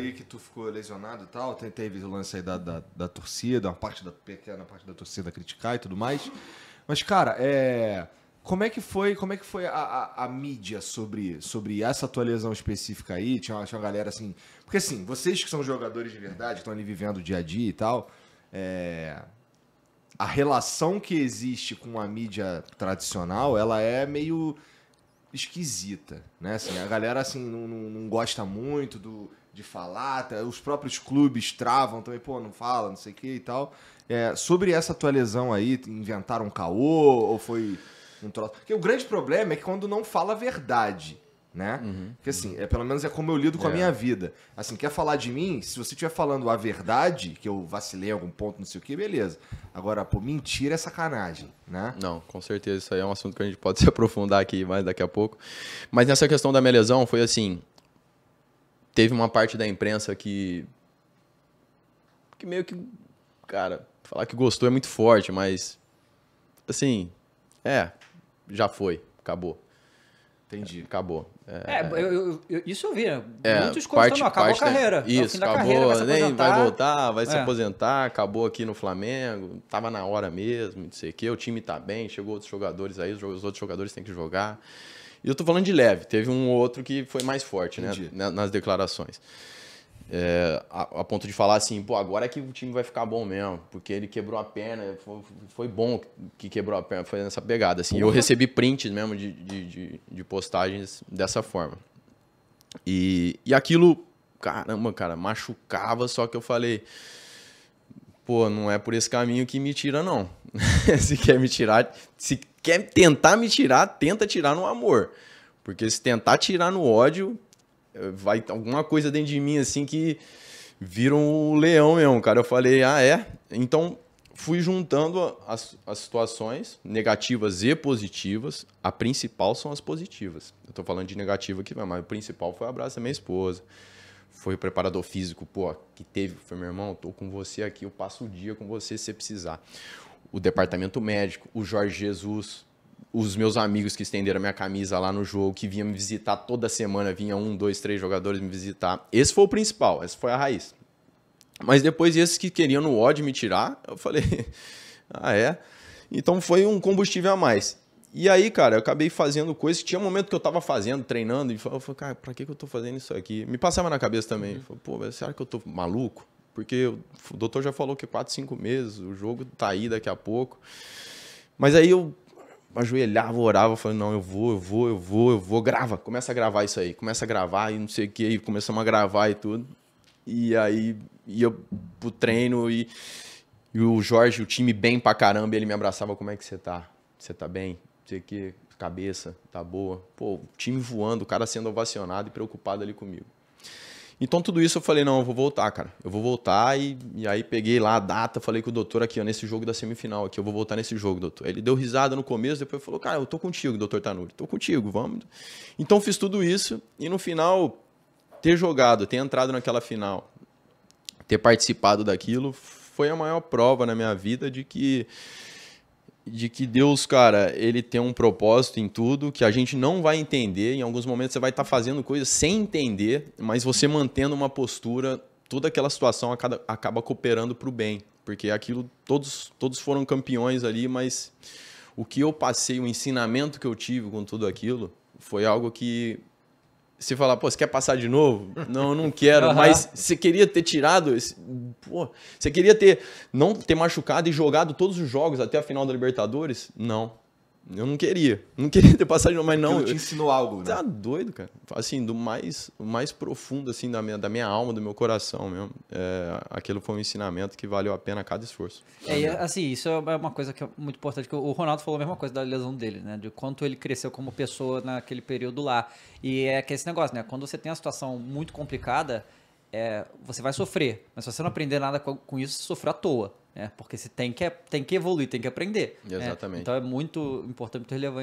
aí que tu ficou lesionado e tal, teve o lance aí da, da, da torcida, uma parte da pequena parte da torcida criticar e tudo mais. Mas, cara, é. Como é que foi, como é que foi a, a, a, mídia sobre, sobre essa tua lesão específica aí? Tinha uma, tinha uma galera assim. Porque assim, vocês que são jogadores de verdade, estão ali vivendo o dia a dia e tal, é, a relação que existe com a mídia tradicional, ela é meio esquisita, né? Assim, a galera assim não, não, não gosta muito do de falar, tá? os próprios clubes travam também, pô, não fala, não sei o que e tal. É, sobre essa tua lesão aí, inventaram um caô ou foi um troço? Porque o grande problema é que quando não fala a verdade, né? Uhum. Porque assim, é, pelo menos é como eu lido com é. a minha vida. Assim, quer falar de mim? Se você estiver falando a verdade, que eu vacilei em algum ponto, não sei o que, beleza. Agora, pô, mentira é sacanagem, né? Não, com certeza. Isso aí é um assunto que a gente pode se aprofundar aqui mais daqui a pouco. Mas nessa questão da minha lesão, foi assim. Teve uma parte da imprensa que. que meio que. Cara, falar que gostou é muito forte, mas. Assim. É, já foi, acabou. Entendi. É, acabou. É, é, é. eu, eu, isso eu vi. Né? É, Muitos parte, acabou parte, a carreira. É isso, é acabou, carreira, vai nem vai voltar, vai é. se aposentar, acabou aqui no Flamengo, tava na hora mesmo, não sei o quê, o time tá bem, chegou outros jogadores aí, os outros jogadores têm que jogar. E eu tô falando de leve, teve um outro que foi mais forte, né, Entendi. né, nas declarações. É, a, a, ponto de falar assim, pô, agora é que o time vai ficar bom mesmo, porque ele quebrou a perna, foi, foi bom que quebrou a perna, foi nessa pegada. Assim. Eu recebi prints mesmo de, de, de, de, postagens dessa forma. E, e aquilo, caramba, cara, machucava, só que eu falei, pô, não é por esse caminho que me tira, não. se quer me tirar, se quer tentar me tirar, tenta tirar no amor. Porque se tentar tirar no ódio, vai alguma coisa dentro de mim assim que viram um leão mesmo, cara. Eu falei, ah, é? Então fui juntando as, as situações negativas e positivas. A principal são as positivas. Eu tô falando de negativa aqui, mas o principal foi o abraço da minha esposa. Foi o preparador físico, pô, que teve. Foi meu irmão, tô com você aqui, eu passo o dia com você se precisar. O departamento médico, o Jorge Jesus, os meus amigos que estenderam minha camisa lá no jogo, que vinham me visitar toda semana, vinha um, dois, três jogadores me visitar. Esse foi o principal, essa foi a raiz. Mas depois esses que queriam no ódio me tirar, eu falei, ah é? Então foi um combustível a mais. E aí, cara, eu acabei fazendo coisas que tinha um momento que eu tava fazendo, treinando, e eu falei, cara, pra que, que eu tô fazendo isso aqui? Me passava na cabeça também. Uhum. Falei, Pô, será que eu tô maluco? Porque o doutor já falou que 4, 5 meses, o jogo tá aí daqui a pouco. Mas aí eu ajoelhava, orava, falando, não, eu vou, eu vou, eu vou, eu vou, grava, começa a gravar isso aí, começa a gravar e não sei o que, e começamos a gravar e tudo. E aí ia pro treino e, e o Jorge, o time bem pra caramba, ele me abraçava, como é que você tá? Você tá bem? Não sei o que, cabeça, tá boa. Pô, o time voando, o cara sendo ovacionado e preocupado ali comigo. Então, tudo isso eu falei, não, eu vou voltar, cara. Eu vou voltar e, e aí peguei lá a data, falei com o doutor aqui, ó, nesse jogo da semifinal aqui, eu vou voltar nesse jogo, doutor. Ele deu risada no começo, depois falou, cara, eu tô contigo, doutor Tanuri, tô contigo, vamos. Então, fiz tudo isso e no final, ter jogado, ter entrado naquela final, ter participado daquilo, foi a maior prova na minha vida de que de que Deus, cara, ele tem um propósito em tudo, que a gente não vai entender. Em alguns momentos você vai estar tá fazendo coisas sem entender, mas você mantendo uma postura, toda aquela situação acaba, acaba cooperando para o bem. Porque é aquilo, todos, todos foram campeões ali, mas o que eu passei, o ensinamento que eu tive com tudo aquilo, foi algo que você falar, pô, você quer passar de novo? Não, não quero. uhum. Mas você queria ter tirado. Esse... Pô, você queria ter não ter machucado e jogado todos os jogos até a final da Libertadores? Não. Eu não queria. Não queria ter passagem, mas não. eu te ensinou algo, né? Tá doido, cara. Assim, do mais, mais profundo, assim, da minha, da minha alma, do meu coração mesmo. É, aquilo foi um ensinamento que valeu a pena cada esforço. É, e, assim, isso é uma é coisa que é muito importante. que O Ronaldo falou a mesma coisa da lesão dele, né? De quanto ele cresceu como pessoa naquele período lá. E é que é esse negócio, né? Quando você tem uma situação muito complicada, é, você vai sofrer, mas se você não aprender nada com, com isso, você sofre à toa, né? Porque você tem que, tem que evoluir, tem que aprender. Né? Exatamente. Né? Então é muito importante, muito relevante.